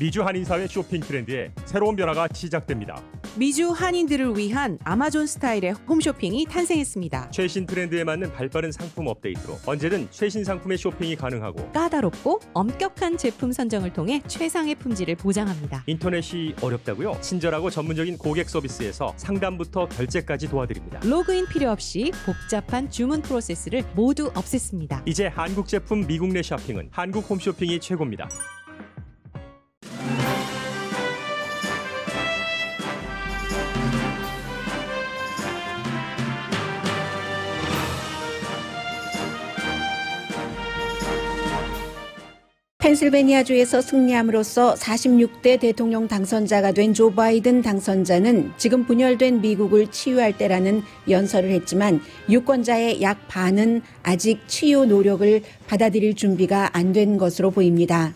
미주 한인사회 쇼핑 트렌드에 새로운 변화가 시작됩니다. 미주 한인들을 위한 아마존 스타일의 홈쇼핑이 탄생했습니다. 최신 트렌드에 맞는 발빠른 상품 업데이트로 언제든 최신 상품의 쇼핑이 가능하고 까다롭고 엄격한 제품 선정을 통해 최상의 품질을 보장합니다. 인터넷이 어렵다고요? 친절하고 전문적인 고객 서비스에서 상담부터 결제까지 도와드립니다. 로그인 필요 없이 복잡한 주문 프로세스를 모두 없앴습니다. 이제 한국 제품 미국 내 쇼핑은 한국 홈쇼핑이 최고입니다. 펜실베니아주에서 승리함으로써 46대 대통령 당선자가 된 조 바이든 당선자는 지금 분열된 미국을 치유할 때라는 연설을 했지만 유권자의 약 반은 아직 치유 노력을 받아들일 준비가 안 된 것으로 보입니다.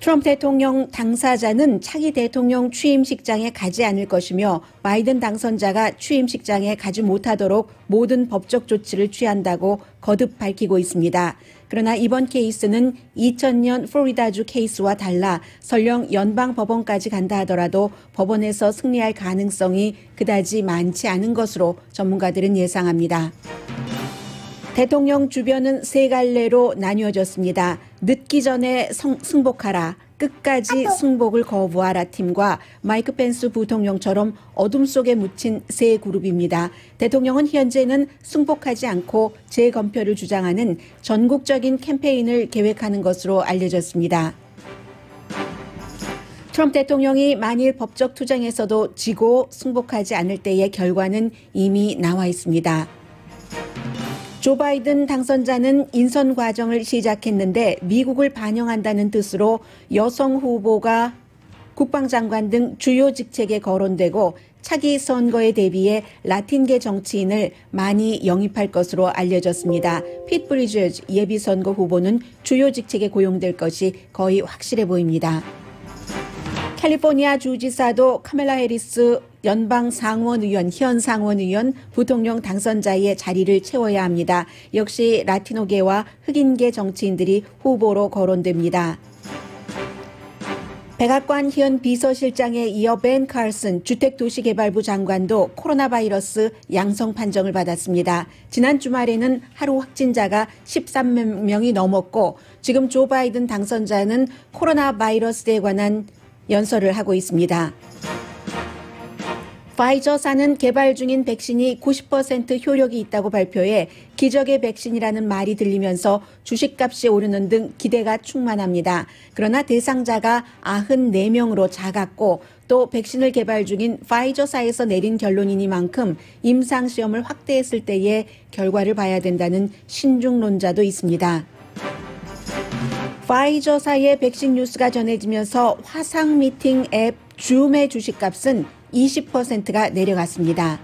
트럼프 대통령 당사자는 차기 대통령 취임식장에 가지 않을 것이며 바이든 당선자가 취임식장에 가지 못하도록 모든 법적 조치를 취한다고 거듭 밝히고 있습니다. 그러나 이번 케이스는 2000년 플로리다주 케이스와 달라 설령 연방 법원까지 간다 하더라도 법원에서 승리할 가능성이 그다지 많지 않은 것으로 전문가들은 예상합니다. 대통령 주변은 세 갈래로 나뉘어졌습니다. 늦기 전에 성, 승복하라. 끝까지 승복을 거부하라 팀과 마이크 펜스 부통령처럼 어둠 속에 묻힌 세 그룹입니다. 대통령은 현재는 승복하지 않고 재검표를 주장하는 전국적인 캠페인을 계획하는 것으로 알려졌습니다. 트럼프 대통령이 만일 법적 투쟁에서도 지고 승복하지 않을 때의 결과는 이미 나와 있습니다. 조 바이든 당선자는 인선 과정을 시작했는데 미국을 반영한다는 뜻으로 여성 후보가 국방장관 등 주요 직책에 거론되고 차기 선거에 대비해 라틴계 정치인을 많이 영입할 것으로 알려졌습니다. 핏브리즈 예비선거 후보는 주요 직책에 고용될 것이 거의 확실해 보입니다. 캘리포니아 주지사도 카멜라 해리스 연방 상원의원, 현 상원의원, 부통령 당선자의 자리를 채워야 합니다. 역시 라틴노계와 흑인계 정치인들이 후보로 거론됩니다. 백악관 현 비서실장에 이어 벤 칼슨 주택도시개발부 장관도 코로나 바이러스 양성 판정을 받았습니다. 지난 주말에는 하루 확진자가 13명이 넘었고 지금 조 바이든 당선자는 코로나 바이러스에 관한 연설을 하고 있습니다. 파이저사는 개발 중인 백신이 90% 효력이 있다고 발표해 기적의 백신이라는 말이 들리면서 주식값이 오르는 등 기대가 충만합니다. 그러나 대상자가 94명으로 작았고 또 백신을 개발 중인 파이저사에서 내린 결론이니만큼 임상시험을 확대했을 때의 결과를 봐야 된다는 신중론자도 있습니다. 파이저사의 백신 뉴스가 전해지면서 화상 미팅 앱 줌의 주식값은 20%가 내려갔습니다.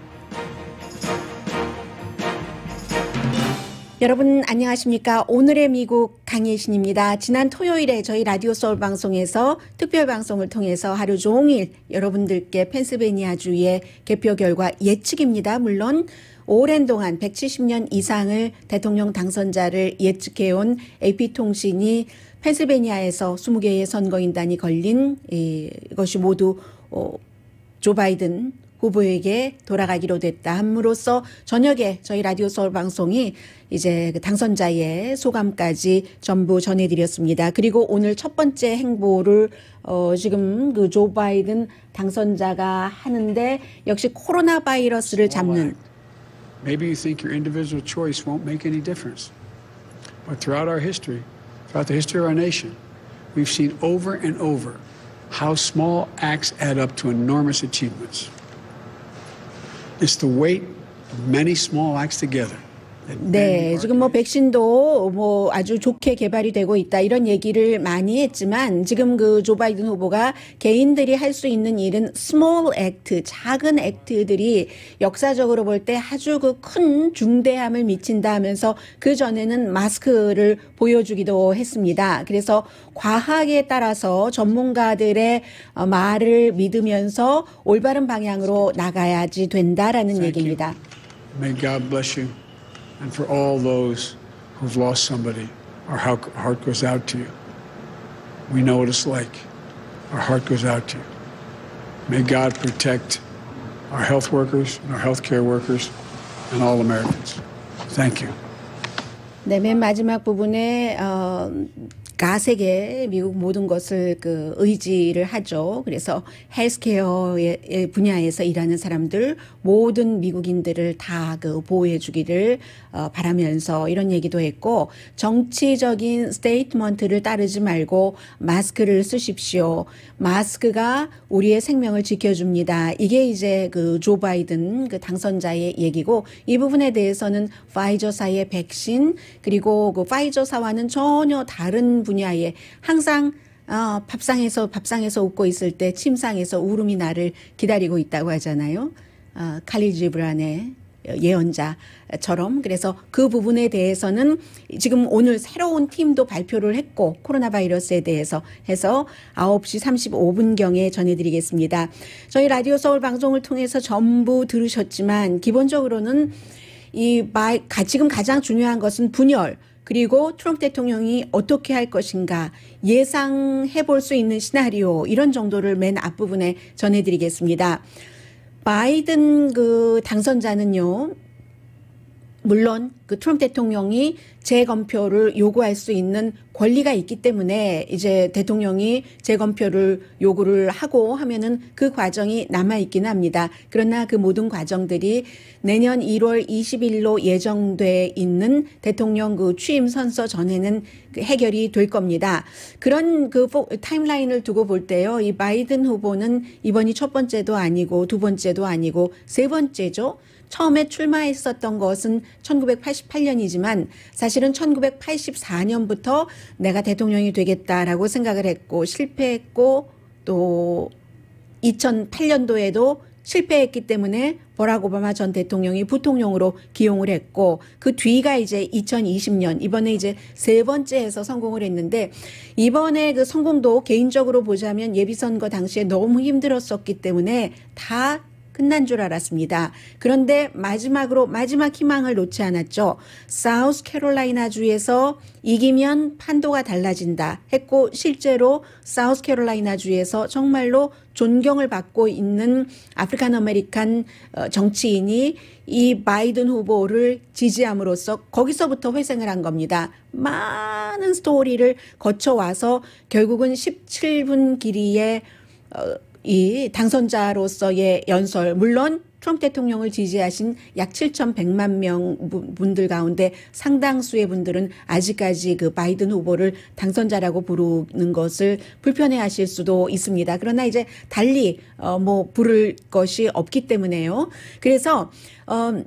여러분 안녕하십니까? 오늘의 미국 강예신입니다. 지난 토요일에 저희 라디오 서울 방송에서 특별 방송을 통해서 하루 종일 여러분들께 펜스베니아 주의 개표 결과 예측입니다. 물론 오랜 동안 170년 이상을 대통령 당선자를 예측해온 AP통신이 펜스베니아에서 20개의 선거인단이 걸린 이것이 모두 어, 조 바이든 후보에게 돌아가기로 됐다 함으로써 저녁에 저희 라디오 서울 방송이 이제 당선자의 소감까지 전부 전해드렸습니다. 그리고 오늘 첫 번째 행보를 어 지금 그조 바이든 당선자가 하는데 역시 코로나 바이러스를 잡는. Maybe you think your individual choice won't make any difference, but throughout our history, throughout the history of our nation, we've seen over and over. how small acts add up to enormous achievements. It's the weight of many small acts together 네, 네, 지금 뭐 네. 백신도 뭐 아주 좋게 개발이 되고 있다 이런 얘기를 많이 했지만 지금 그 조 바이든 후보가 개인들이 할 수 있는 일은 스몰 액트, 작은 액트들이 역사적으로 볼 때 아주 그 큰 중대함을 미친다 하면서 그 전에는 마스크를 보여주기도 했습니다. 그래서 과학에 따라서 전문가들의 어, 말을 믿으면서 올바른 방향으로 나가야지 된다라는 얘기입니다. May God bless you. and for all those who've lost somebody. Our heart goes out to you. We know what it's like. Our heart goes out to you. May God protect our health workers and our health care workers and all Americans. Thank you. 네, 맨 마지막 부분에 가세계 미국 모든 것을 그 의지를 하죠. 그래서 헬스케어 의 분야에서 일하는 사람들 모든 미국인들을 다 그 보호해 주기를 어, 바라면서 이런 얘기도 했고 정치적인 스테이트먼트를 따르지 말고 마스크를 쓰십시오. 마스크가 우리의 생명을 지켜줍니다. 이게 이제 그조 바이든 그 당선자의 얘기고 이 부분에 대해서는 파이저사의 백신 그리고 그 파이저사와는 전혀 다른 분야에 항상 어, 밥상에서 밥상에서 웃고 있을 때 침상에서 울음이 나를 기다리고 있다고 하잖아요. 어, 칼리 지브란의 예언자처럼 그래서 그 부분에 대해서는 지금 오늘 새로운 팀도 발표를 했고 코로나 바이러스에 대해서 해서 9시 35분경에 전해드리겠습니다. 저희 라디오 서울 방송을 통해서 전부 들으셨지만 기본적으로는 이 말, 지금 가장 중요한 것은 분열, 그리고 트럼프 대통령이 어떻게 할 것인가 예상해 볼 수 있는 시나리오 이런 정도를 맨 앞부분에 전해드리겠습니다. 바이든 그 당선자는요, 물론 그 트럼프 대통령이 재검표를 요구할 수 있는 권리가 있기 때문에 이제 대통령이 재검표를 요구를 하고 하면은 그 과정이 남아있긴 합니다. 그러나 그 모든 과정들이 내년 1월 20일로 예정돼 있는 대통령 그 취임 선서 전에는 그 해결이 될 겁니다. 그런 그 타임라인을 두고 볼 때요. 이 바이든 후보는 이번이 첫 번째도 아니고 두 번째도 아니고 세 번째죠. 처음에 출마했었던 것은 1980 1988년이지만 사실은 1984년부터 내가 대통령이 되겠다라고 생각을 했고 실패했고 또 2008년도에도 실패했기 때문에 버락 오바마 전 대통령이 부통령으로 기용을 했고 그 뒤가 이제 2020년 이번에 이제 세 번째에서 성공을 했는데 이번에 그 성공도 개인적으로 보자면 예비선거 당시에 너무 힘들었었기 때문에 다 끝난 줄 알았습니다. 그런데 마지막으로 마지막 희망을 놓지 않았죠. 사우스 캐롤라이나 주에서 이기면 판도가 달라진다 했고 실제로 사우스 캐롤라이나 주에서 정말로 존경을 받고 있는 아프리칸 아메리칸 어, 정치인이 이 바이든 후보를 지지함으로써 거기서부터 회생을 한 겁니다. 많은 스토리를 거쳐와서 결국은 17분 길이의 어, 이 당선자로서의 연설 물론 트럼프 대통령을 지지하신 약 7,100만 명 분들 가운데 상당수의 분들은 아직까지 그 바이든 후보를 당선자라고 부르는 것을 불편해 하실 수도 있습니다. 그러나 이제 달리 어뭐 부를 것이 없기 때문에요. 그래서 어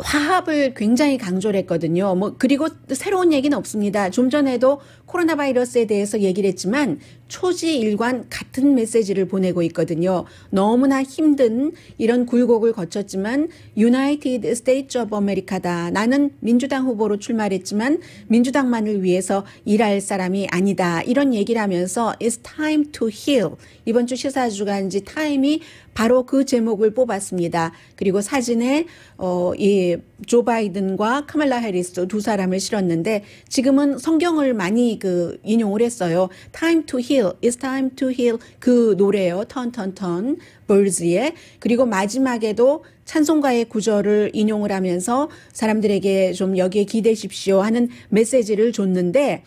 화합을 굉장히 강조를 했거든요. 뭐, 그리고 새로운 얘기는 없습니다. 좀 전에도 코로나 바이러스에 대해서 얘기를 했지만 초지일관 같은 메시지를 보내고 있거든요. 너무나 힘든 이런 굴곡을 거쳤지만 유나이티드 스테이츠 오브 아메리카다. 나는 민주당 후보로 출마했지만 민주당만을 위해서 일할 사람이 아니다. 이런 얘기를 하면서 It's time to heal. 이번 주 시사주간지 타임이 바로 그 제목을 뽑았습니다. 그리고 사진에 어, 이조 바이든과 카말라 해리스 두 사람을 실었는데 지금은 성경을 많이 그 인용을 했어요. Time to heal, it's time to heal 그 노래요. 턴턴턴 볼즈의 그리고 마지막에도 찬송가의 구절을 인용을 하면서 사람들에게 좀 여기에 기대십시오 하는 메시지를 줬는데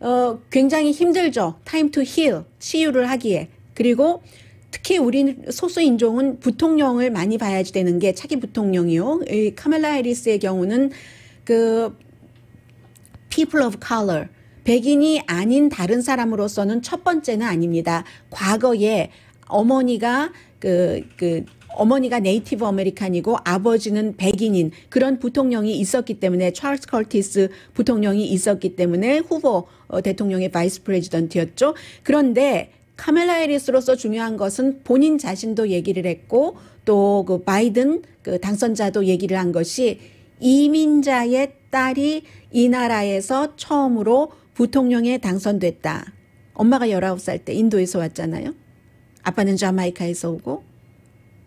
어 굉장히 힘들죠. Time to heal 치유를 하기에 그리고 특히 우리 소수 인종은 부통령을 많이 봐야지 되는 게 차기 부통령이요. 이 카멜라 해리스의 경우는 그 people of color 백인이 아닌 다른 사람으로서는 첫 번째는 아닙니다. 과거에 어머니가 그, 그, 어머니가 네이티브 아메리칸이고 아버지는 백인인 그런 부통령이 있었기 때문에 찰스 컬티스 부통령이 있었기 때문에 후보 어, 대통령의 바이스 프레지던트였죠. 그런데 카멜라 해리스로서 중요한 것은 본인 자신도 얘기를 했고 또 그 바이든 그 당선자도 얘기를 한 것이 이민자의 딸이 이 나라에서 처음으로 부통령에 당선됐다. 엄마가 19살 때 인도에서 왔잖아요. 아빠는 자마이카에서 오고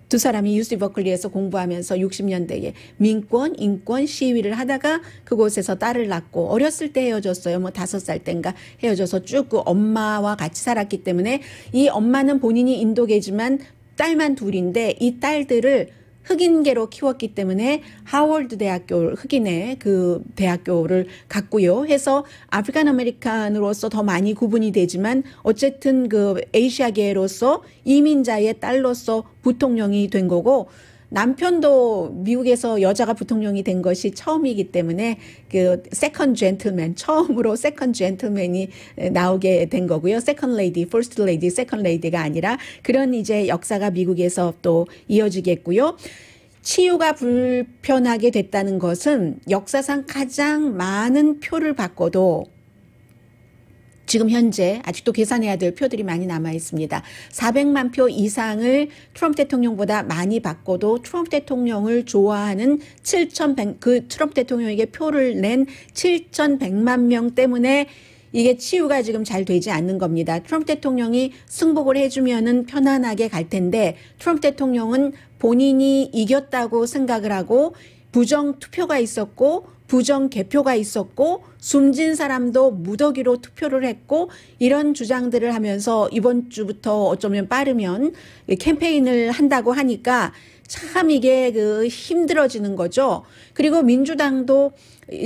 두 사람이 UC 버클리에서 공부하면서 60년대에 민권, 인권 시위를 하다가 그곳에서 딸을 낳고 어렸을 때 헤어졌어요. 뭐 다섯 살 땐가 헤어져서 쭉 그 엄마와 같이 살았기 때문에 이 엄마는 본인이 인도계지만 딸만 둘인데 이 딸들을 흑인계로 키웠기 때문에 하월드 대학교 흑인의 그 대학교를 갔고요. 해서 아프리칸 아메리칸으로서 더 많이 구분이 되지만 어쨌든 그 에이시아계로서 이민자의 딸로서 부통령이 된 거고 남편도 미국에서 여자가 부통령이 된 것이 처음이기 때문에 그 세컨 젠틀맨 처음으로 세컨 젠틀맨이 나오게 된 거고요. 세컨 레이디, 퍼스트 레이디, 세컨 레이디가 아니라 그런 이제 역사가 미국에서 또 이어지겠고요. 치유가 불편하게 됐다는 것은 역사상 가장 많은 표를 받고도 지금 현재 아직도 계산해야 될 표들이 많이 남아 있습니다. 400만 표 이상을 트럼프 대통령보다 많이 받고도 트럼프 대통령을 좋아하는 7,100, 그 트럼프 대통령에게 표를 낸 7,100만 명 때문에 이게 치유가 지금 잘 되지 않는 겁니다. 트럼프 대통령이 승복을 해주면은 편안하게 갈 텐데 트럼프 대통령은 본인이 이겼다고 생각을 하고 부정 투표가 있었고 부정 개표가 있었고 숨진 사람도 무더기로 투표를 했고 이런 주장들을 하면서 이번 주부터 어쩌면 빠르면 캠페인을 한다고 하니까 참 이게 그 힘들어지는 거죠. 그리고 민주당도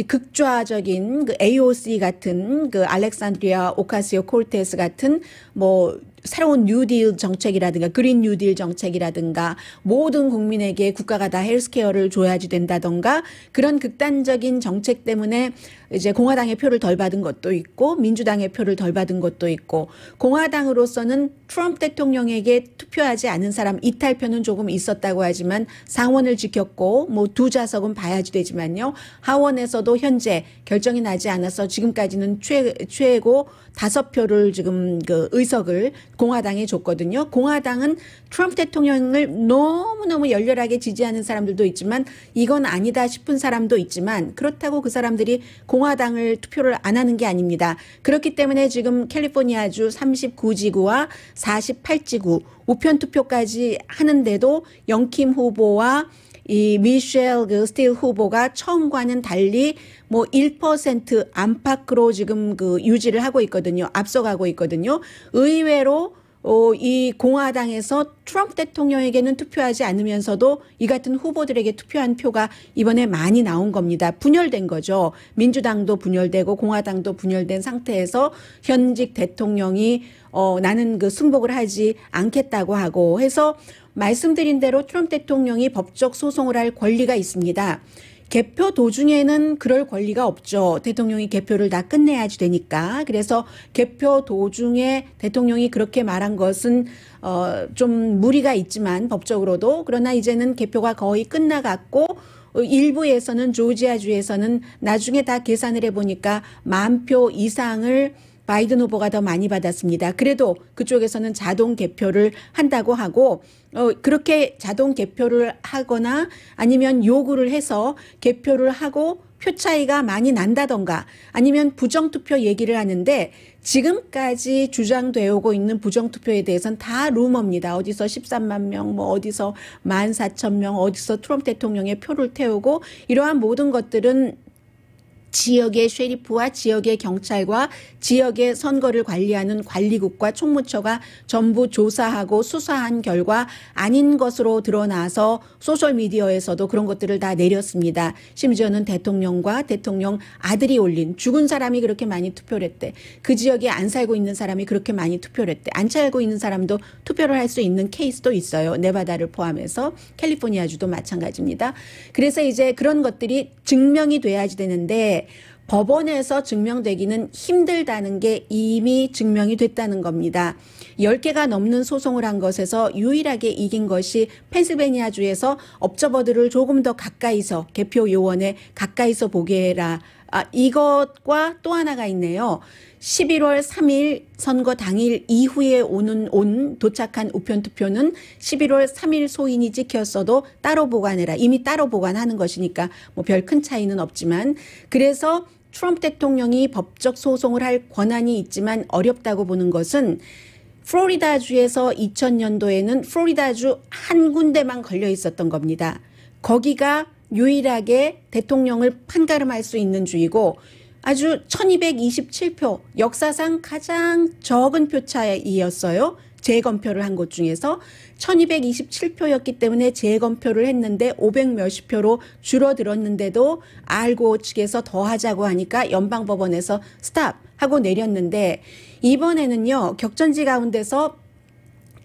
극좌적인 그 AOC 같은 그 알렉산드리아 오카시오 콜테스 같은 뭐 새로운 뉴딜 정책이라든가 그린 뉴딜 정책이라든가 모든 국민에게 국가가 다 헬스케어를 줘야지 된다던가 그런 극단적인 정책 때문에 이제 공화당의 표를 덜 받은 것도 있고 민주당의 표를 덜 받은 것도 있고 공화당으로서는 트럼프 대통령에게 투표하지 않은 사람 이탈표는 조금 있었다고 하지만 상원을 지켰고 뭐두좌석은 봐야지 되지만요. 하원에서도 현재 결정이 나지 않아서 지금까지는 최, 최고 다섯 표를 지금 그 의석을 공화당에 줬거든요. 공화당은 트럼프 대통령을 너무너무 열렬하게 지지하는 사람들도 있지만 이건 아니다 싶은 사람도 있지만 그렇다고 그 사람들이 공화당을 투표를 안 하는 게 아닙니다. 그렇기 때문에 지금 캘리포니아주 39지구와 48지구 우편 투표까지 하는데도 영킴 후보와 이 미셸 그 스틸 후보가 처음과는 달리 뭐1% 안팎으로 지금 그 유지를 하고 있거든요. 앞서가고 있거든요. 의외로 어, 이 공화당에서 트럼프 대통령에게는 투표하지 않으면서도 이 같은 후보들에게 투표한 표가 이번에 많이 나온 겁니다. 분열된 거죠. 민주당도 분열되고 공화당도 분열된 상태에서 현직 대통령이 어, 나는 그 승복을 하지 않겠다고 하고 해서 말씀드린 대로 트럼프 대통령이 법적 소송을 할 권리가 있습니다. 개표 도중에는 그럴 권리가 없죠. 대통령이 개표를 다 끝내야지 되니까. 그래서 개표 도중에 대통령이 그렇게 말한 것은 어, 좀 무리가 있지만 법적으로도 그러나 이제는 개표가 거의 끝나갔고 일부에서는 조지아주에서는 나중에 다 계산을 해보니까 만 표 이상을 바이든 후보가 더 많이 받았습니다. 그래도 그쪽에서는 자동 개표를 한다고 하고 어, 그렇게 자동 개표를 하거나 아니면 요구를 해서 개표를 하고 표 차이가 많이 난다던가 아니면 부정투표 얘기를 하는데 지금까지 주장되어 오고 있는 부정투표에 대해선 다 루머입니다. 어디서 13만 명, 뭐 어디서 1만 4천 명, 어디서 트럼프 대통령의 표를 태우고 이러한 모든 것들은 지역의 쉐리프와 지역의 경찰과 지역의 선거를 관리하는 관리국과 총무처가 전부 조사하고 수사한 결과 아닌 것으로 드러나서 소셜미디어에서도 그런 것들을 다 내렸습니다. 심지어는 대통령과 대통령 아들이 올린 죽은 사람이 그렇게 많이 투표를 했대. 그 지역에 안 살고 있는 사람이 그렇게 많이 투표를 했대. 안 살고 있는 사람도 투표를 할 수 있는 케이스도 있어요. 네바다를 포함해서 캘리포니아주도 마찬가지입니다. 그래서 이제 그런 것들이 증명이 돼야지 되는데 법원에서 증명되기는 힘들다는 게 이미 증명이 됐다는 겁니다. 10개가 넘는 소송을 한 것에서 유일하게 이긴 것이 펜실베니아주에서 업저버들을 조금 더 가까이서 개표 요원에 가까이서 보게 해라 아, 이것과 또 하나가 있네요. 11월 3일 선거 당일 이후에 오는 온 도착한 우편 투표는 11월 3일 소인이 찍혔어도 따로 보관해라. 이미 따로 보관하는 것이니까 뭐 별 큰 차이는 없지만 그래서 트럼프 대통령이 법적 소송을 할 권한이 있지만 어렵다고 보는 것은 플로리다주에서 2000년도에는 플로리다주 한 군데만 걸려 있었던 겁니다. 거기가 유일하게 대통령을 판가름할 수 있는 주이고 아주 1227표 역사상 가장 적은 표차이었어요. 재검표를 한 곳 중에서 1227표였기 때문에 재검표를 했는데 500 몇십 표로 줄어들었는데도 알고 측에서 더 하자고 하니까 연방법원에서 스탑 하고 내렸는데 이번에는요 격전지 가운데서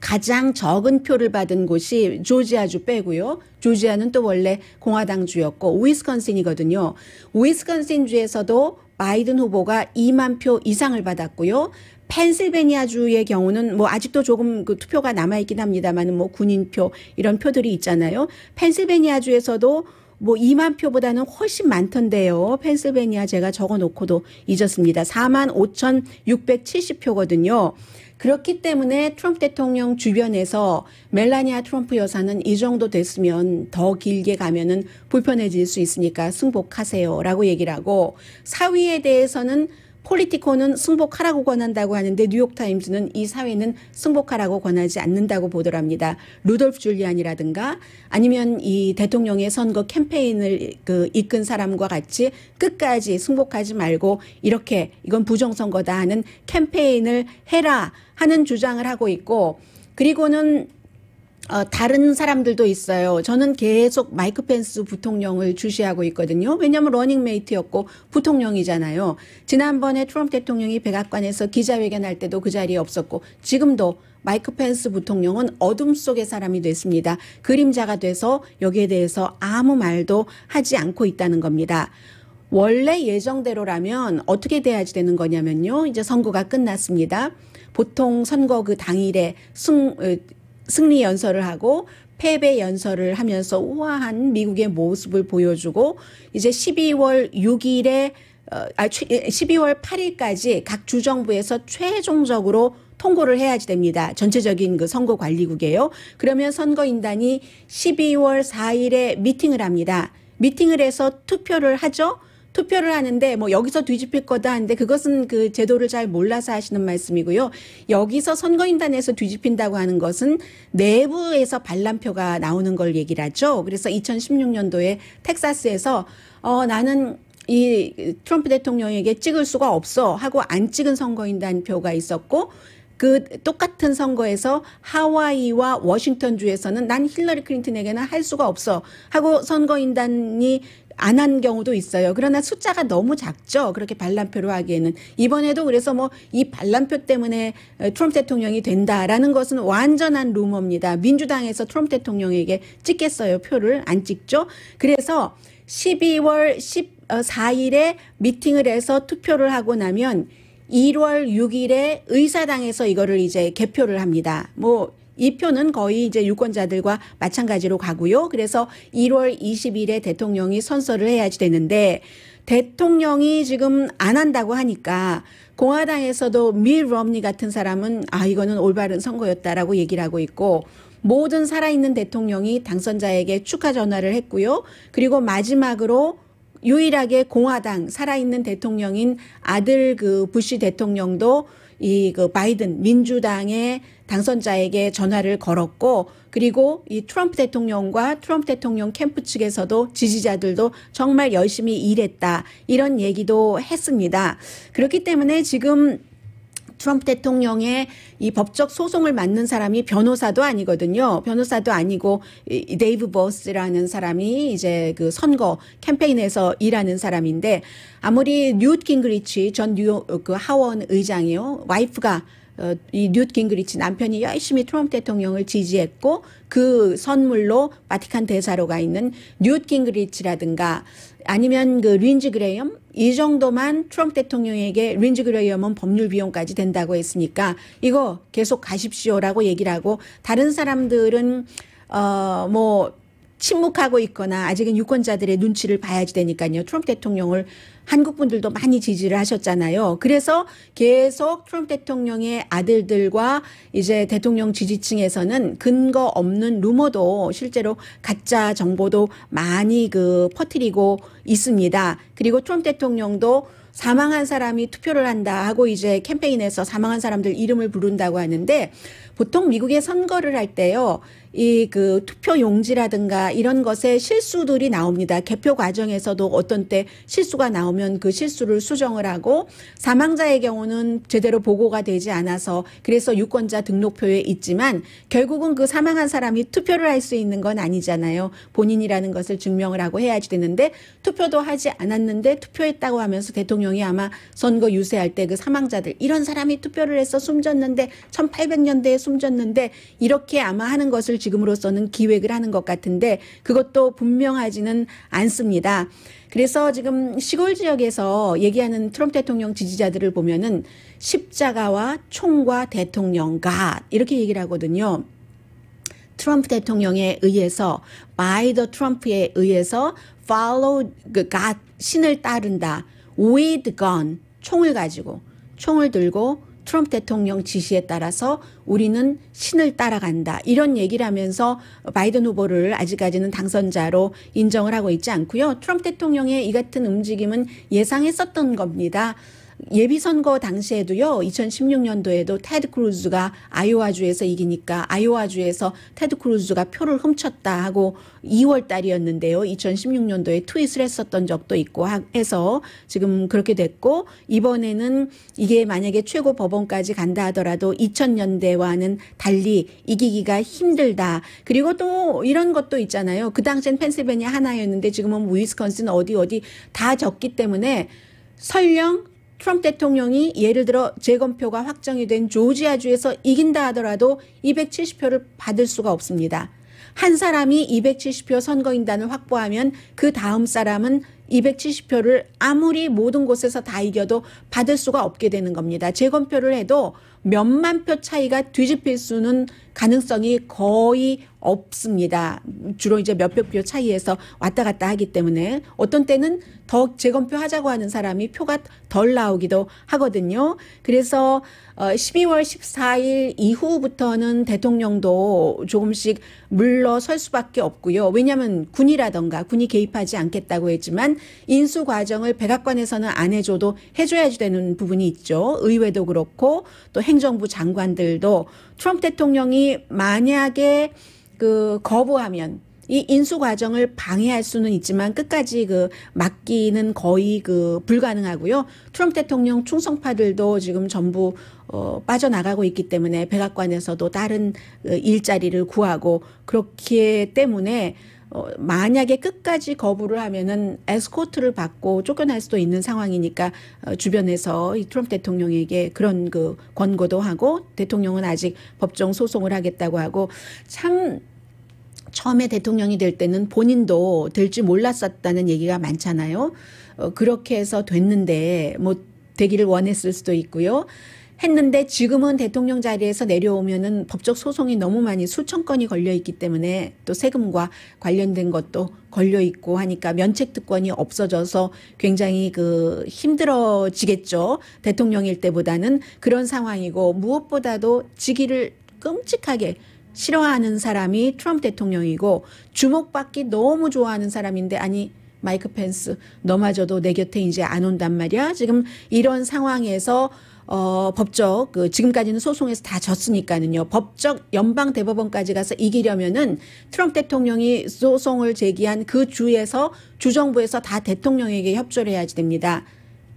가장 적은 표를 받은 곳이 조지아주 빼고요. 조지아는 또 원래 공화당 주였고 위스콘신이거든요. 위스콘신 주에서도 바이든 후보가 2만 표 이상을 받았고요. 펜실베니아 주의 경우는 뭐 아직도 조금 그 투표가 남아 있긴 합니다만은 뭐 군인표 이런 표들이 있잖아요. 펜실베니아 주에서도 뭐 2만 표보다는 훨씬 많던데요. 펜실베니아 제가 적어 놓고도 잊었습니다. 4만 5,670표거든요. 그렇기 때문에 트럼프 대통령 주변에서 멜라니아 트럼프 여사는 이 정도 됐으면 더 길게 가면은 불편해질 수 있으니까 승복하세요라고 얘기를 하고 사위에 대해서는 폴리티코는 승복하라고 권한다고 하는데 뉴욕타임즈는 이 사회는 승복하라고 권하지 않는다고 보더랍니다. 루돌프 줄리안이라든가 아니면 이 대통령의 선거 캠페인을 그 이끈 사람과 같이 끝까지 승복하지 말고 이렇게 이건 부정선거다 하는 캠페인을 해라 하는 주장을 하고 있고 그리고는 어, 다른 사람들도 있어요. 저는 계속 마이크 펜스 부통령을 주시하고 있거든요. 왜냐하면 러닝메이트였고 부통령이잖아요. 지난번에 트럼프 대통령이 백악관에서 기자회견할 때도 그 자리에 없었고 지금도 마이크 펜스 부통령은 어둠 속의 사람이 됐습니다. 그림자가 돼서 여기에 대해서 아무 말도 하지 않고 있다는 겁니다. 원래 예정대로라면 어떻게 돼야지 되는 거냐면요. 이제 선거가 끝났습니다. 보통 선거 그 당일에 승, 승리 연설을 하고 패배 연설을 하면서 우아한 미국의 모습을 보여주고 이제 12월 6일에 어, 12월 아, 예, 8일까지 각 주정부에서 최종적으로 통고를 해야지 됩니다. 전체적인 그 선거관리국이에요. 그러면 선거인단이 12월 4일에 미팅을 합니다. 미팅을 해서 투표를 하죠. 투표를 하는데 뭐 여기서 뒤집힐 거다 하는데 그것은 그 제도를 잘 몰라서 하시는 말씀이고요. 여기서 선거인단에서 뒤집힌다고 하는 것은 내부에서 반란표가 나오는 걸 얘기를 하죠. 그래서 2016년도에 텍사스에서 어 나는 이 트럼프 대통령에게 찍을 수가 없어 하고 안 찍은 선거인단 표가 있었고 그 똑같은 선거에서 하와이와 워싱턴 주에서는 난 힐러리 클린턴에게는 할 수가 없어 하고 선거인단이 안한 경우도 있어요. 그러나 숫자가 너무 작죠. 그렇게 반란표로 하기에는 이번에도 그래서 뭐 이 반란표 때문에 트럼프 대통령이 된다라는 것은 완전한 루머입니다. 민주당에서 트럼프 대통령에게 찍겠어요. 표를 안 찍죠. 그래서 12월 14일에 어, 미팅을 해서 투표를 하고 나면 1월 6일에 의사당에서 이거를 이제 개표를 합니다. 뭐이 표는 거의 이제 유권자들과 마찬가지로 가고요. 그래서 1월 20일에 대통령이 선서를 해야지 되는데 대통령이 지금 안 한다고 하니까 공화당에서도 밀 럼니 같은 사람은 아 이거는 올바른 선거였다라고 얘기를 하고 있고 모든 살아있는 대통령이 당선자에게 축하 전화를 했고요. 그리고 마지막으로 유일하게 공화당 살아있는 대통령인 아들 그 부시 대통령도 이그 바이든 민주당의 당선자에게 전화를 걸었고 그리고 이 트럼프 대통령과 트럼프 대통령 캠프 측에서도 지지자들도 정말 열심히 일했다 이런 얘기도 했습니다. 그렇기 때문에 지금 트럼프 대통령의 이 법적 소송을 맡는 사람이 변호사도 아니거든요. 변호사도 아니고 이 데이브 버스라는 사람이 이제 그 선거 캠페인에서 일하는 사람인데 아무리 뉴트 깅그리치 전 뉴욕 그 하원 의장이요 와이프가 어, 이뉴 깅그리치 남편이 열심히 트럼프 대통령을 지지했고 그 선물로 바티칸 대사로 가 있는 뉴 깅그리치라든가 아니면 그 린지 그레이엄 이 정도만 트럼프 대통령에게 린지 그레이엄은 법률 비용까지 된다고 했으니까 이거 계속 가십시오라고 얘기를 하고 다른 사람들은 어뭐 침묵하고 있거나 아직은 유권자들의 눈치를 봐야지 되니까요. 트럼프 대통령을 한국 분들도 많이 지지를 하셨잖아요. 그래서 계속 트럼프 대통령의 아들들과 이제 대통령 지지층에서는 근거 없는 루머도 실제로 가짜 정보도 많이 그 퍼뜨리고 있습니다. 그리고 트럼프 대통령도 사망한 사람이 투표를 한다 하고 이제 캠페인에서 사망한 사람들 이름을 부른다고 하는데 보통 미국의 선거를 할 때요. 이 그 투표 용지라든가 이런 것에 실수들이 나옵니다. 개표 과정에서도 어떤 때 실수가 나오면 그 실수를 수정을 하고 사망자의 경우는 제대로 보고가 되지 않아서 그래서 유권자 등록표에 있지만 결국은 그 사망한 사람이 투표를 할 수 있는 건 아니잖아요. 본인이라는 것을 증명을 하고 해야지 되는데 투표도 하지 않았는데 투표했다고 하면서 대통령이 아마 선거 유세할 때 그 사망자들 이런 사람이 투표를 해서 숨졌는데 1800년대에 숨졌는데 이렇게 아마 하는 것을 지금으로서는 기획을 하는 것 같은데 그것도 분명하지는 않습니다. 그래서 지금 시골 지역에서 얘기하는 트럼프 대통령 지지자들을 보면은 십자가와 총과 대통령과 이렇게 얘기를 하거든요. 트럼프 대통령에 의해서 by the 트럼프에 의해서 follow God 신을 따른다. with gun 총을 가지고 총을 들고 트럼프 대통령 지시에 따라서 우리는 신을 따라간다. 이런 얘기를 하면서 바이든 후보를 아직까지는 당선자로 인정을 하고 있지 않고요. 트럼프 대통령의 이 같은 움직임은 예상했었던 겁니다. 예비선거 당시에도요, 2016년도에도 테드 크루즈가 아이오와주에서 이기니까 아이오와주에서 테드 크루즈가 표를 훔쳤다 하고 2월 달이었는데요. 2016년도에 트윗을 했었던 적도 있고 해서 지금 그렇게 됐고, 이번에는 이게 만약에 최고 법원까지 간다 하더라도 2000년대와는 달리 이기기가 힘들다. 그리고 또 이런 것도 있잖아요. 그 당시엔 펜실베니아 하나였는데 지금은 위스콘신 어디 어디 다 적기 때문에 설령 트럼프 대통령이 예를 들어 재검표가 확정이 된 조지아주에서 이긴다 하더라도 270표를 받을 수가 없습니다. 한 사람이 270표 선거인단을 확보하면 그 다음 사람은 270표를 아무리 모든 곳에서 다 이겨도 받을 수가 없게 되는 겁니다. 재검표를 해도 몇만 표 차이가 뒤집힐 수는 가능성이 거의 없습니다. 주로 이제 몇백 표 차이에서 왔다 갔다 하기 때문에 어떤 때는 더 재검표 하자고 하는 사람이 표가 덜 나오기도 하거든요. 그래서 12월 어, 14일 이후부터는 대통령도 조금씩 물러설 수밖에 없고요. 왜냐하면 군이라던가 군이 개입하지 않겠다고 했지만 인수 과정을 백악관에서는 안 해줘도 해줘야지 되는 부분이 있죠. 의회도 그렇고 또 행정부 장관들도 트럼프 대통령이 만약에 그 거부하면 이 인수 과정을 방해할 수는 있지만 끝까지 그 막기는 거의 그 불가능하고요. 트럼프 대통령 충성파들도 지금 전부 어, 빠져나가고 있기 때문에 백악관에서도 다른 그 일자리를 구하고 그렇기 때문에 어, 만약에 끝까지 거부를 하면은 에스코트를 받고 쫓겨날 수도 있는 상황이니까 어, 주변에서 이 트럼프 대통령에게 그런 그 권고도 하고 대통령은 아직 법정 소송을 하겠다고 하고 참 처음에 대통령이 될 때는 본인도 될지 몰랐었다는 얘기가 많잖아요. 어, 그렇게 해서 됐는데 뭐 되기를 원했을 수도 있고요. 했는데 지금은 대통령 자리에서 내려오면은 법적 소송이 너무 많이 수천 건이 걸려 있기 때문에 또 세금과 관련된 것도 걸려 있고 하니까 면책 특권이 없어져서 굉장히 그 힘들어지겠죠. 대통령일 때보다는 그런 상황이고 무엇보다도 직위를 끔찍하게 싫어하는 사람이 트럼프 대통령이고 주목받기 너무 좋아하는 사람인데 아니 마이크 펜스 너마저도 내 곁에 이제 안 온단 말이야. 지금 이런 상황에서 어, 법적 그 지금까지는 소송에서 다 졌으니까는요. 법적 연방 대법원까지 가서 이기려면은 트럼프 대통령이 소송을 제기한 그 주에서 주정부에서 다 대통령에게 협조를 해야지 됩니다.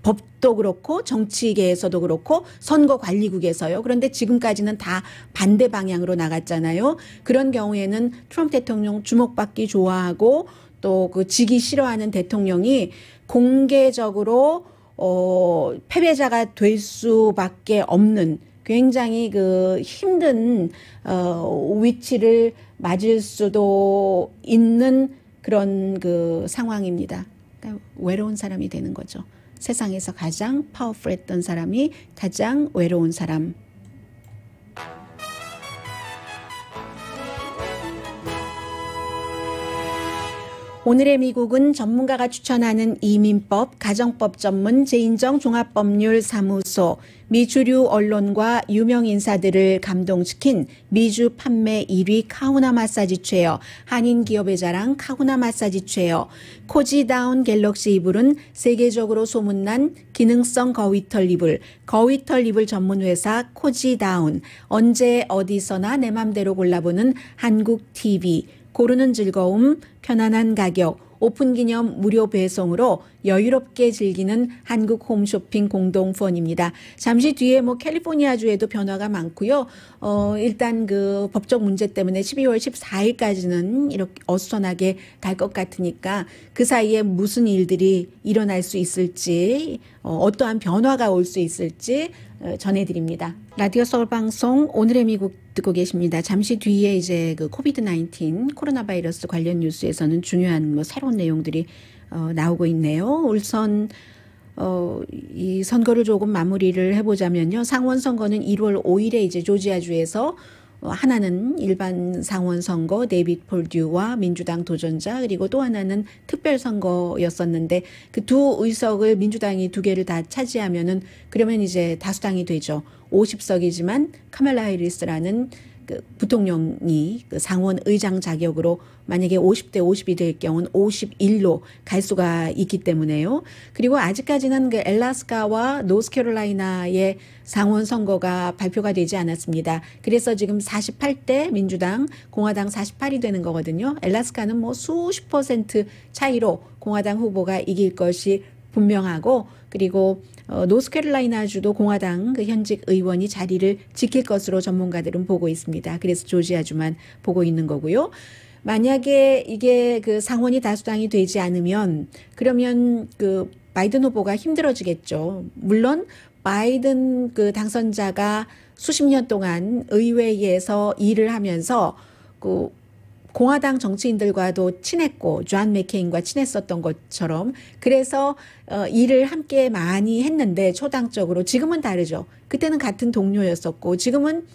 법도 그렇고 정치계에서도 그렇고 선거관리국에서요. 그런데 지금까지는 다 반대 방향으로 나갔잖아요. 그런 경우에는 트럼프 대통령 주목받기 좋아하고 또 그 지기 싫어하는 대통령이 공개적으로 어, 패배자가 될 수밖에 없는 굉장히 그 힘든 어, 위치를 맞을 수도 있는 그런 그 상황입니다. 그러니까 외로운 사람이 되는 거죠. 세상에서 가장 파워풀했던 사람이 가장 외로운 사람 오늘의 미국은 전문가가 추천하는 이민법, 가정법 전문 제인정 종합법률 사무소, 미주류 언론과 유명 인사들을 감동시킨 미주 판매 1위 카우나 마사지 최어 한인 기업의 자랑 카우나 마사지 최어 코지다운 갤럭시 이불은 세계적으로 소문난 기능성 거위털 이불, 거위털 이불 전문 회사 코지다운, 언제 어디서나 내 맘대로 골라보는 한국 TV, 고르는 즐거움, 편안한 가격, 오픈 기념 무료 배송으로 여유롭게 즐기는 한국 홈쇼핑 공동펀입니다. 잠시 뒤에 뭐 캘리포니아주에도 변화가 많고요. 어, 일단 그 법적 문제 때문에 12월 14일까지는 이렇게 어수선하게 갈 것 같으니까 그 사이에 무슨 일들이 일어날 수 있을지, 어, 떠한 변화가 올 수 있을지 어, 전해드립니다. 라디오 서울 방송 오늘의 미국 듣고 계십니다. 잠시 뒤에 이제 그 코비드 19 코로나 바이러스 관련 뉴스에서는 중요한 뭐 새로운 내용들이 어, 나오고 있네요. 우선 어, 이 선거를 조금 마무리를 해보자면요. 상원 선거는 1월 5일에 이제 조지아주에서 하나는 일반 상원 선거 데이빗 폴듀와 민주당 도전자 그리고 또 하나는 특별 선거였었는데 그 두 의석을 민주당이 두 개를 다 차지하면은 그러면 이제 다수당이 되죠. 50석이지만 카멜라 해리스라는 그 부통령이 그 상원 의장 자격으로 만약에 50대 50이 될 경우는 51로 갈 수가 있기 때문에요. 그리고 아직까지는 그 엘라스카와 노스캐롤라이나의 상원 선거가 발표가 되지 않았습니다. 그래서 지금 48대 민주당, 공화당 48이 되는 거거든요. 엘라스카는 뭐 수십 퍼센트 차이로 공화당 후보가 이길 것이 분명하고 그리고 어, 노스캐롤라이나주도 공화당 그 현직 의원이 자리를 지킬 것으로 전문가들은 보고 있습니다. 그래서 조지아주만 보고 있는 거고요. 만약에 이게 그 상원이 다수당이 되지 않으면 그러면 그 바이든 후보가 힘들어지겠죠. 물론 바이든 그 당선자가 수십 년 동안 의회에서 일을 하면서 그 공화당 정치인들과도 친했고 존 맥케인과 친했었던 것처럼 그래서 어, 일을 함께 많이 했는데 초당적으로 지금은 다르죠. 그때는 같은 동료였었고 지금은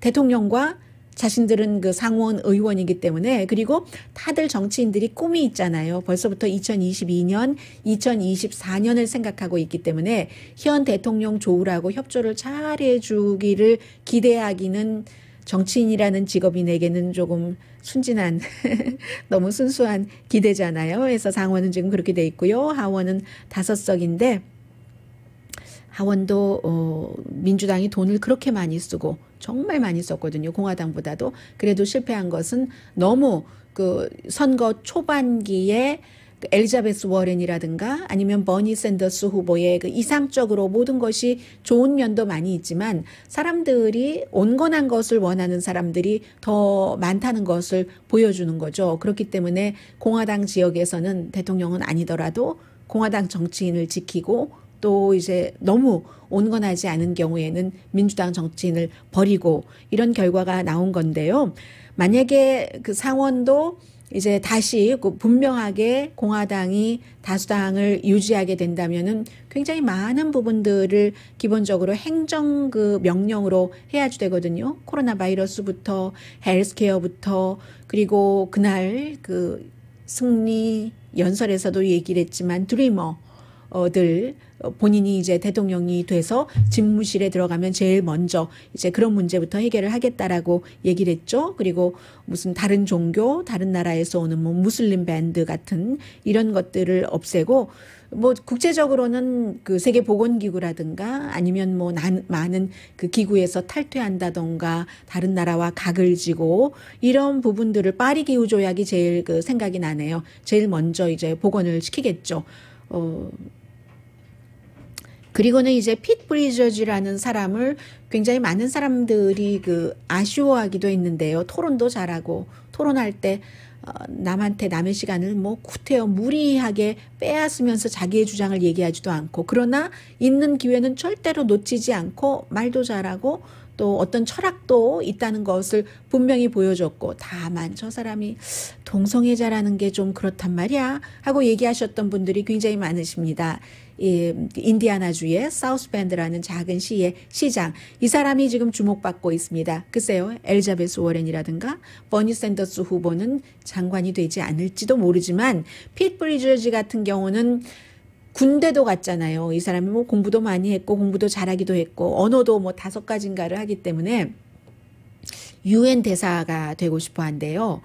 대통령과 자신들은 그 상원 의원이기 때문에 그리고 다들 정치인들이 꿈이 있잖아요. 벌써부터 2022년, 2024년을 생각하고 있기 때문에 현 대통령 조우라고 협조를 잘 해주기를 기대하기는 정치인이라는 직업이 내게는 조금 순진한 너무 순수한 기대잖아요. 그래서 상원은 지금 그렇게 돼 있고요. 하원은 다섯 석인데 하원도 어, 민주당이 돈을 그렇게 많이 쓰고 정말 많이 썼거든요. 공화당보다도 그래도 실패한 것은 너무 그 선거 초반기에 그 엘리자베스 워렌이라든가 아니면 버니 샌더스 후보의 그 이상적으로 모든 것이 좋은 면도 많이 있지만 사람들이 온건한 것을 원하는 사람들이 더 많다는 것을 보여주는 거죠. 그렇기 때문에 공화당 지역에서는 대통령은 아니더라도 공화당 정치인을 지키고 또 이제 너무 온건하지 않은 경우에는 민주당 정치인을 버리고 이런 결과가 나온 건데요. 만약에 그 상원도 이제 다시 그 분명하게 공화당이 다수당을 유지하게 된다면은 굉장히 많은 부분들을 기본적으로 행정 그 명령으로 해야지 되거든요. 코로나 바이러스부터 헬스케어부터 그리고 그날 그 승리 연설에서도 얘기를 했지만 드리머들 어, 본인이 이제 대통령이 돼서 집무실에 들어가면 제일 먼저 이제 그런 문제부터 해결을 하겠다라고 얘기를 했죠. 그리고 무슨 다른 종교, 다른 나라에서 오는 뭐 무슬림 밴드 같은 이런 것들을 없애고 뭐 국제적으로는 그 세계 보건 기구라든가 아니면 뭐 나, 많은 그 기구에서 탈퇴한다던가 다른 나라와 각을 지고 이런 부분들을 파리 기후 조약이 제일 그 생각이 나네요. 제일 먼저 이제 복원을 시키겠죠. 어 그리고는 이제 핏 브리저즈라는 사람을 굉장히 많은 사람들이 그 아쉬워하기도 했는데요. 토론도 잘하고 토론할 때 어, 남한테 남의 시간을 뭐 구태여 무리하게 빼앗으면서 자기의 주장을 얘기하지도 않고 그러나 있는 기회는 절대로 놓치지 않고 말도 잘하고 또 어떤 철학도 있다는 것을 분명히 보여줬고 다만 저 사람이 동성애자라는 게 좀 그렇단 말이야 하고 얘기하셨던 분들이 굉장히 많으십니다. 이 인디아나주의 사우스밴드라는 작은 시의 시장 이 사람이 지금 주목받고 있습니다. 글쎄요 엘자베스 워렌이라든가 버니 샌더스 후보는 장관이 되지 않을지도 모르지만 핏 브리저지 같은 경우는 군대도 갔잖아요. 이 사람이 뭐 공부도 많이 했고 공부도 잘하기도 했고 언어도 뭐 다섯 가지인가를 하기 때문에 유엔 대사가 되고 싶어 한대요.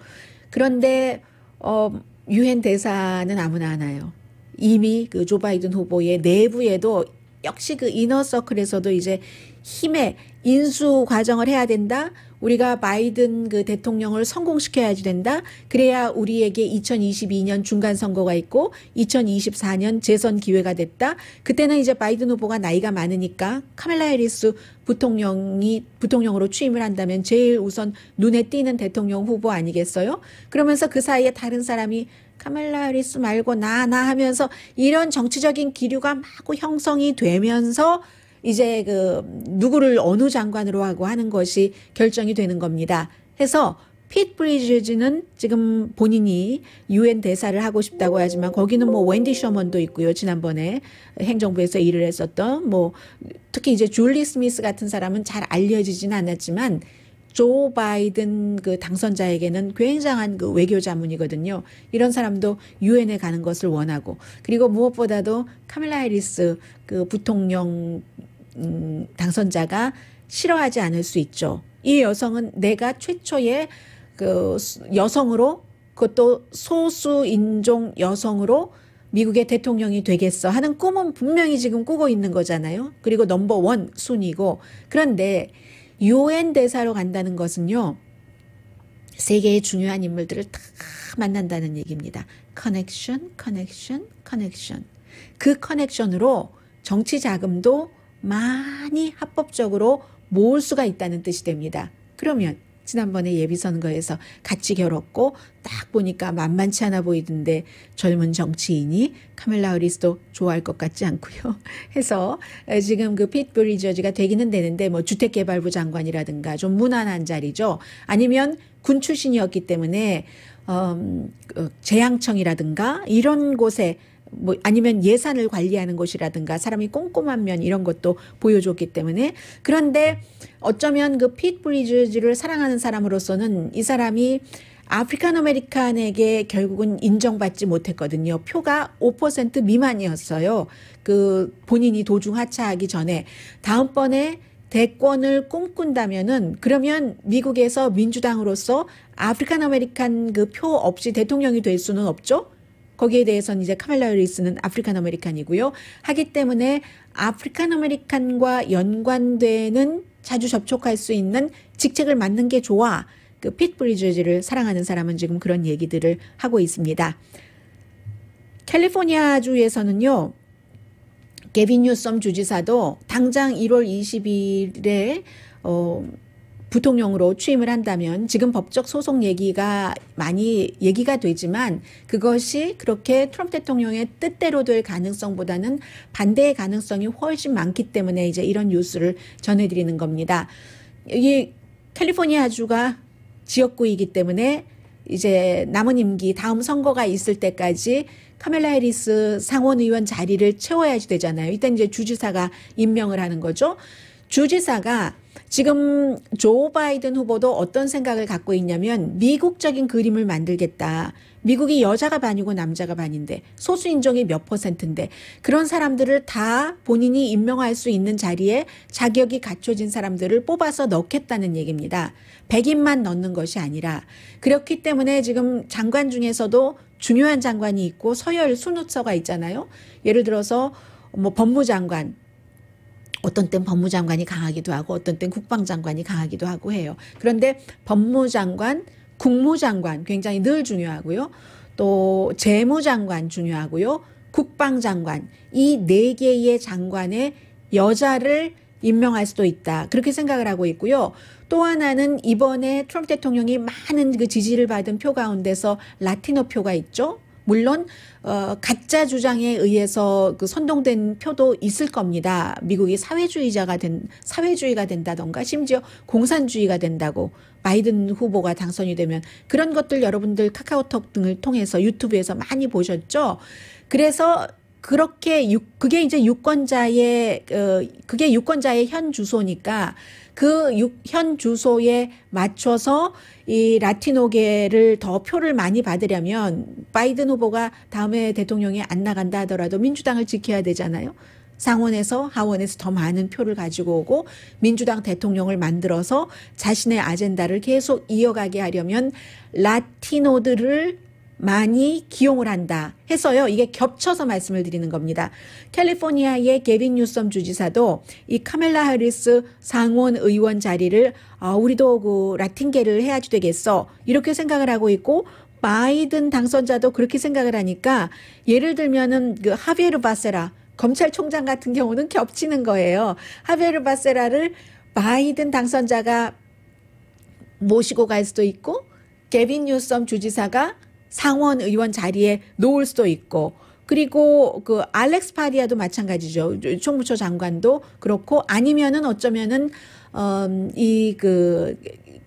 그런데 어 유엔 대사는 아무나 하나요. 이미 그 조 바이든 후보의 내부에도 역시 그 이너 서클에서도 이제 힘의 인수 과정을 해야 된다. 우리가 바이든 그 대통령을 성공시켜야지 된다. 그래야 우리에게 2022년 중간 선거가 있고 2024년 재선 기회가 됐다. 그때는 이제 바이든 후보가 나이가 많으니까 카멜라 해리스 부통령이 부통령으로 취임을 한다면 제일 우선 눈에 띄는 대통령 후보 아니겠어요? 그러면서 그 사이에 다른 사람이 카멜라 해리스 말고 나나 나 하면서 이런 정치적인 기류가 마구 형성이 되면서 이제 그 누구를 어느 장관으로 하고 하는 것이 결정이 되는 겁니다. 해서 핏 브리지즈는 지금 본인이 유엔 대사를 하고 싶다고 하지만 거기는 뭐 웬디 셔먼도 있고요. 지난번에 행정부에서 일을 했었던 뭐 특히 이제 줄리 스미스 같은 사람은 잘 알려지진 않았지만 조 바이든 그 당선자에게는 굉장한 그 외교 자문이거든요. 이런 사람도 유엔에 가는 것을 원하고 그리고 무엇보다도 카밀라 해리스 그 부통령 음, 당선자가 싫어하지 않을 수 있죠. 이 여성은 내가 최초의 그 여성으로 그것도 소수 인종 여성으로 미국의 대통령이 되겠어 하는 꿈은 분명히 지금 꾸고 있는 거잖아요. 그리고 넘버 원 순위고 그런데 유엔 대사로 간다는 것은요. 세계의 중요한 인물들을 다 만난다는 얘기입니다. 커넥션, 커넥션, 커넥션. 그 커넥션으로 정치 자금도 많이 합법적으로 모을 수가 있다는 뜻이 됩니다. 그러면 지난번에 예비선거에서 같이 결었고 딱 보니까 만만치 않아 보이던데 젊은 정치인이 카멜라 어리스도 좋아할 것 같지 않고요. 해서 지금 그 핏브리 저지가 되기는 되는데 뭐 주택개발부 장관이라든가 좀 무난한 자리죠. 아니면 군 출신이었기 때문에 음, 그 재향청이라든가 이런 곳에 뭐 아니면 예산을 관리하는 것이라든가 사람이 꼼꼼한 면 이런 것도 보여줬기 때문에 그런데 어쩌면 그 피트 브리즈를 사랑하는 사람으로서는 이 사람이 아프리칸 아메리칸에게 결국은 인정받지 못했거든요. 표가 5% 미만이었어요. 그 본인이 도중 하차하기 전에 다음번에 대권을 꿈꾼다면은 그러면 미국에서 민주당으로서 아프리칸 아메리칸 그 표 없이 대통령이 될 수는 없죠. 거기에 대해서는 이제 카멜라 해리스는 아프리칸 아메리칸이고요. 하기 때문에 아프리칸 아메리칸과 연관되는 자주 접촉할 수 있는 직책을 맡는 게 좋아. 그핏 브리즈를 사랑하는 사람은 지금 그런 얘기들을 하고 있습니다. 캘리포니아 주에서는요. 개빈뉴썸 주지사도 당장 1월 20일에 어 부통령으로 취임을 한다면 지금 법적 소송 얘기가 많이 얘기가 되지만 그것이 그렇게 트럼프 대통령의 뜻대로 될 가능성보다는 반대의 가능성이 훨씬 많기 때문에 이제 이런 뉴스를 전해드리는 겁니다. 이 캘리포니아주가 지역구이기 때문에 이제 남은 임기 다음 선거가 있을 때까지 카멜라 해리스 상원의원 자리를 채워야지 되잖아요. 일단 이제 주지사가 임명을 하는 거죠. 주지사가 지금 조 바이든 후보도 어떤 생각을 갖고 있냐면 미국적인 그림을 만들겠다. 미국이 여자가 반이고 남자가 반인데 소수인종이 몇 퍼센트인데 그런 사람들을 다 본인이 임명할 수 있는 자리에 자격이 갖춰진 사람들을 뽑아서 넣겠다는 얘기입니다. 백인만 넣는 것이 아니라 그렇기 때문에 지금 장관 중에서도 중요한 장관이 있고 서열 순우처가 있잖아요. 예를 들어서 뭐 법무장관, 어떤 땐 법무장관이 강하기도 하고 어떤 땐 국방장관이 강하기도 하고 해요. 그런데 법무장관, 국무장관 굉장히 늘 중요하고요. 또 재무장관 중요하고요. 국방장관 이 네 개의 장관의 여자를 임명할 수도 있다. 그렇게 생각을 하고 있고요. 또 하나는 이번에 트럼프 대통령이 많은 그 지지를 받은 표 가운데서 라틴노 표가 있죠. 물론 어, 가짜 주장에 의해서 그 선동된 표도 있을 겁니다. 미국이 사회주의자가 된 사회주의가 된다던가 심지어 공산주의가 된다고 바이든 후보가 당선이 되면 그런 것들 여러분들 카카오톡 등을 통해서 유튜브에서 많이 보셨죠. 그래서 그렇게 유, 그게 이제 유권자의 어, 그게 유권자의 현 주소니까 그현 주소에 맞춰서 이라틴어계를더 표를 많이 받으려면 바이든 후보가 다음에 대통령에 안 나간다 하더라도 민주당을 지켜야 되잖아요. 상원에서 하원에서 더 많은 표를 가지고 오고 민주당 대통령을 만들어서 자신의 아젠다를 계속 이어가게 하려면 라티노들을 많이 기용을 한다 해서요. 이게 겹쳐서 말씀을 드리는 겁니다. 캘리포니아의 게빈 뉴섬 주지사도 이 카멜라 하리스 상원 의원 자리를 아, 우리도 그 라틴계를 해야지 되겠어. 이렇게 생각을 하고 있고 바이든 당선자도 그렇게 생각을 하니까 예를 들면은 그 하비에르 바세라 검찰총장 같은 경우는 겹치는 거예요. 하비에르 바세라를 바이든 당선자가 모시고 갈 수도 있고 게빈 뉴섬 주지사가 상원 의원 자리에 놓을 수도 있고 그리고 그 알렉스 파리아도 마찬가지죠. 총무처 장관도 그렇고 아니면은 어쩌면은 음이그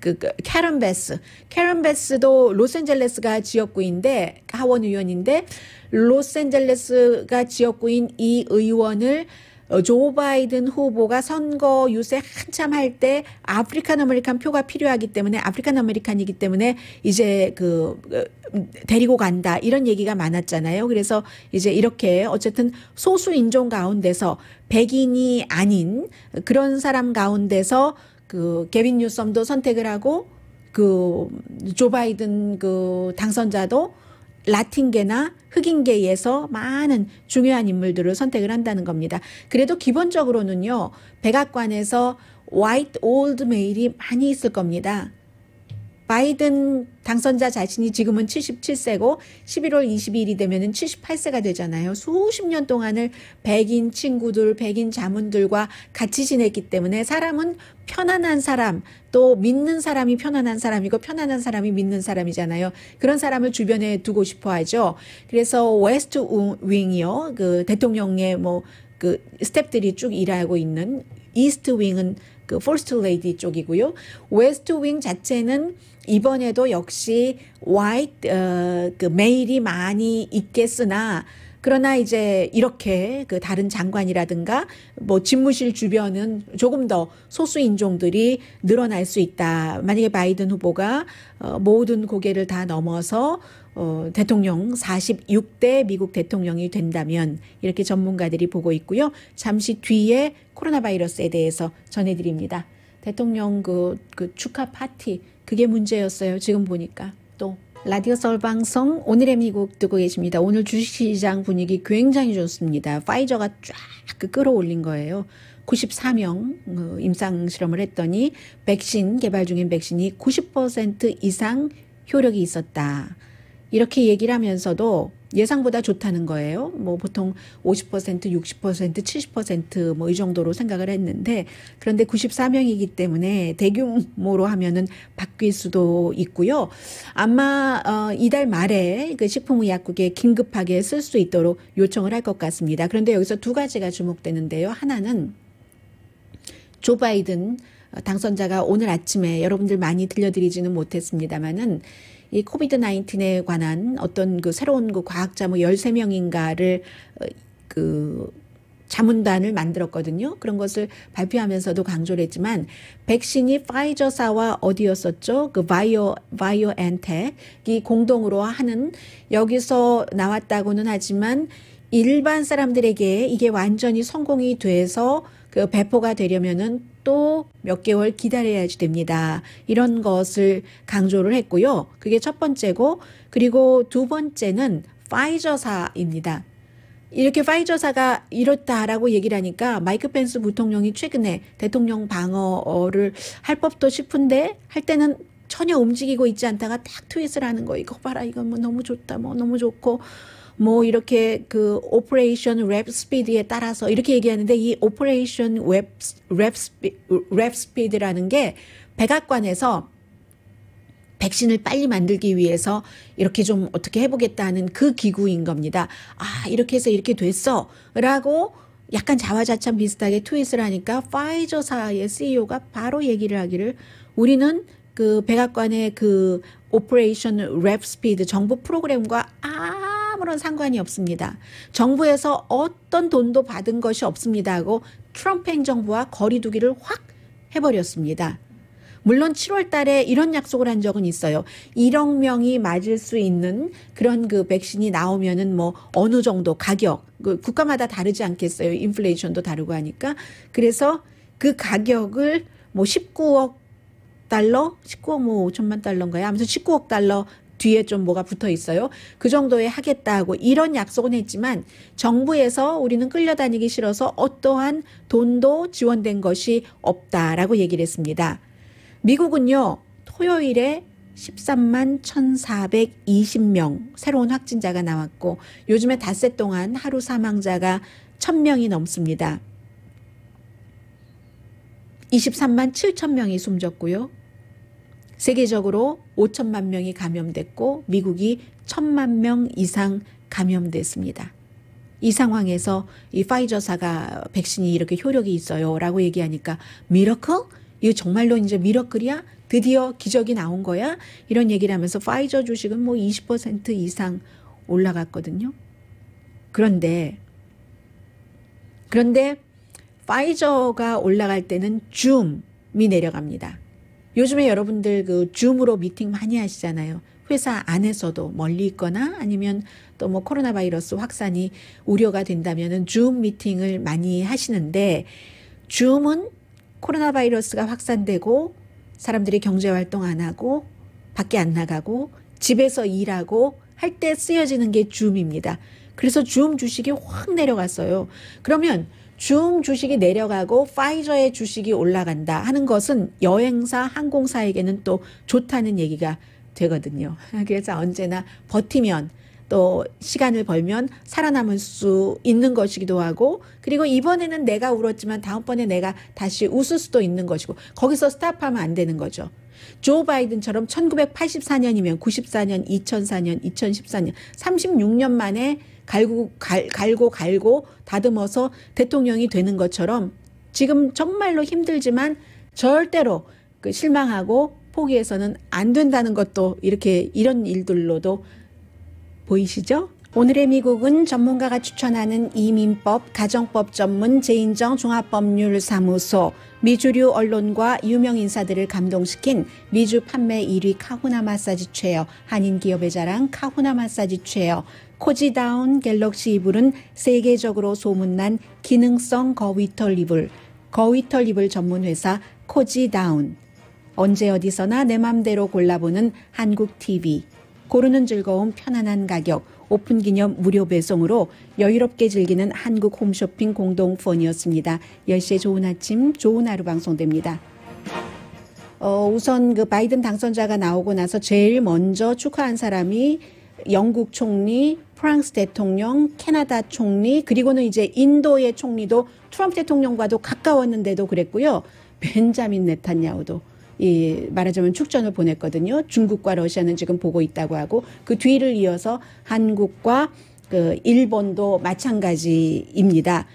그, 그, 캐런 베스. 캐런 베스도 로스앤젤레스가 지역구인데, 하원 의원인데, 로스앤젤레스가 지역구인 이 의원을 어, 조 바이든 후보가 선거 유세 한참 할 때아프리카 아메리칸 표가 필요하기 때문에 아프리카 아메리칸이기 때문에 이제 그 어, 음, 데리고 간다 이런 얘기가 많았잖아요. 그래서 이제 이렇게 어쨌든 소수 인종 가운데서 백인이 아닌 그런 사람 가운데서 그 개빈 뉴섬도 선택을 하고 그조 바이든 그 당선자도 라틴계나 흑인계에서 많은 중요한 인물들을 선택을 한다는 겁니다. 그래도 기본적으로는요, 백악관에서 white old male이 많이 있을 겁니다. 바이든 당선자 자신이 지금은 77세고 11월 22일이 되면은 78세가 되잖아요. 수십 년 동안을 백인 친구들, 백인 자문들과 같이 지냈기 때문에 사람은 편안한 사람, 또 믿는 사람이 편안한 사람이고 편안한 사람이 믿는 사람이잖아요. 그런 사람을 주변에 두고 싶어 하죠. 그래서 웨스트 윙이요. 그 대통령의 뭐 그 스탭들이 쭉 일하고 있는 이스트 윙은 그 포스트 레이디 쪽이고요. 웨스트 윙 자체는 이번에도 역시 화이트 어, 그 메일이 많이 있겠으나 그러나 이제 이렇게 그 다른 장관이라든가 뭐 집무실 주변은 조금 더 소수 인종들이 늘어날 수 있다. 만약에 바이든 후보가 어, 모든 고개를 다 넘어서 어, 대통령 46대 미국 대통령이 된다면 이렇게 전문가들이 보고 있고요. 잠시 뒤에 코로나 바이러스에 대해서 전해드립니다. 대통령 그, 그 축하 파티 그게 문제였어요. 지금 보니까 또 라디오 썰방송 오늘의 미국 듣고 계십니다. 오늘 주식시장 분위기 굉장히 좋습니다. 파이저가 쫙 그 끌어올린 거예요. 94명 어, 임상 실험을 했더니 백신 개발 중인 백신이 90% 이상 효력이 있었다. 이렇게 얘기를 하면서도 예상보다 좋다는 거예요. 뭐 보통 50%, 60%, 70%뭐 이 정도로 생각을 했는데 그런데 94명이기 때문에 대규모로 하면은 바뀔 수도 있고요. 아마 어 이달 말에 그 식품의약국에 긴급하게 쓸 수 있도록 요청을 할 것 같습니다. 그런데 여기서 두 가지가 주목되는데요. 하나는 조 바이든 당선자가 오늘 아침에 여러분들 많이 들려드리지는 못했습니다만은 이 코비드 나인틴에 관한 어떤 그 새로운 그 과학자 뭐 13명인가를 어, 그 자문단을 만들었거든요. 그런 것을 발표하면서도 강조를 했지만 백신이 파이저사와 어디였었죠? 그 바이오 바이오엔텍이 공동으로 하는 여기서 나왔다고는 하지만 일반 사람들에게 이게 완전히 성공이 돼서 그 배포가 되려면은 또 몇 개월 기다려야지 됩니다. 이런 것을 강조를 했고요. 그게 첫 번째고 그리고 두 번째는 파이저사입니다. 이렇게 파이저사가 이렇다라고 얘기를 하니까 마이크 펜스 부통령이 최근에 대통령 방어를 할 법도 싶은데 할 때는 전혀 움직이고 있지 않다가 딱 트윗을 하는 거 이거 봐라 이건 뭐 너무 좋다 뭐 너무 좋고 뭐 이렇게 그 오퍼레이션 랩 스피드에 따라서 이렇게 얘기하는데 이 오퍼레이션 웹, 랩, 스피, 랩 스피드라는 게 백악관에서 백신을 빨리 만들기 위해서 이렇게 좀 어떻게 해보겠다는 그 기구인 겁니다. 아, 이렇게 해서 이렇게 됐어. 라고 약간 자화자찬 비슷하게 트윗을 하니까 파이저사의 CEO가 바로 얘기를 하기를 우리는 그 백악관의 그 오퍼레이션 랩 스피드 정보 프로그램과 아 아무런 상관이 없습니다. 정부에서 어떤 돈도 받은 것이 없습니다 하고 트럼프 행정부와 거리두기를 확 해버렸습니다. 물론 7월 달에 이런 약속을 한 적은 있어요. 1억 명이 맞을 수 있는 그런 그 백신이 나오면은 뭐 어느 정도 가격, 그 국가마다 다르지 않겠어요. 인플레이션도 다르고 하니까. 그래서 그 가격을 뭐 19억 달러, 19억 뭐 5천만 달러인가요? 하면서 19억 달러 뒤에 좀 뭐가 붙어 있어요. 그 정도에 하겠다고 이런 약속은 했지만 정부에서 우리는 끌려다니기 싫어서 어떠한 돈도 지원된 것이 없다라고 얘기를 했습니다. 미국은요, 토요일에 13만 1,420명 새로운 확진자가 나왔고 요즘에 닷새 동안 하루 사망자가 1,000명이 넘습니다. 23만 7천 명이 숨졌고요. 세계적으로 5천만 명이 감염됐고 미국이 1천만 명 이상 감염됐습니다. 이 상황에서 이 파이저사가 백신이 이렇게 효력이 있어요라고 얘기하니까 미러클? 이거 정말로 이제 미러클이야? 드디어 기적이 나온 거야? 이런 얘기를 하면서 파이저 주식은 뭐 20% 이상 올라갔거든요. 그런데 그런데 파이저가 올라갈 때는 줌이 내려갑니다. 요즘에 여러분들 그 줌으로 미팅 많이 하시잖아요. 회사 안에서도 멀리 있거나 아니면 또 뭐 코로나 바이러스 확산이 우려가 된다면은 줌 미팅을 많이 하시는데 줌은 코로나 바이러스가 확산되고 사람들이 경제 활동 안 하고 밖에 안 나가고 집에서 일하고 할 때 쓰여지는 게 줌입니다. 그래서 줌 주식이 확 내려갔어요. 그러면 줌 주식이 내려가고 파이저의 주식이 올라간다 하는 것은 여행사, 항공사에게는 또 좋다는 얘기가 되거든요. 그래서 언제나 버티면 또 시간을 벌면 살아남을 수 있는 것이기도 하고 그리고 이번에는 내가 울었지만 다음번에 내가 다시 웃을 수도 있는 것이고 거기서 스탑하면 안 되는 거죠. 조 바이든처럼 1984년이면 94년, 2004년, 2014년, 36년 만에 갈고 갈, 갈고 갈고 다듬어서 대통령이 되는 것처럼 지금 정말로 힘들지만 절대로 그 실망하고 포기해서는 안 된다는 것도 이렇게 이런 일들로도 보이시죠? 오늘의 미국은 전문가가 추천하는 이민법, 가정법 전문 재인정 종합법률사무소, 미주류 언론과 유명 인사들을 감동시킨 미주 판매 1위 카후나 마사지 최어 한인 기업의 자랑 카후나 마사지 최어 코지다운 갤럭시 이불은 세계적으로 소문난 기능성 거위털 이불, 거위털 이불 전문 회사 코지다운. 언제 어디서나 내 맘대로 골라보는 한국 TV. 고르는 즐거움 편안한 가격, 오픈 기념 무료 배송으로 여유롭게 즐기는 한국 홈쇼핑 공동 후원이었습니다. 10시에 좋은 아침, 좋은 하루 방송됩니다. 어, 우선 그 바이든 당선자가 나오고 나서 제일 먼저 축하한 사람이 영국 총리, 프랑스 대통령, 캐나다 총리, 그리고는 이제 인도의 총리도 트럼프 대통령과도 가까웠는데도 그랬고요. 벤자민 네탄야후도 이 말하자면 축전을 보냈거든요. 중국과 러시아는 지금 보고 있다고 하고 그 뒤를 이어서 한국과 그 일본도 마찬가지입니다.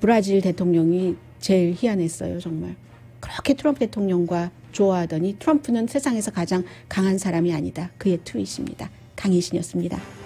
브라질 대통령이 제일 희한했어요, 정말. 그렇게 트럼프 대통령과 좋아하더니 트럼프는 세상에서 가장 강한 사람이 아니다. 그의 트윗입니다. 강혜신이었습니다.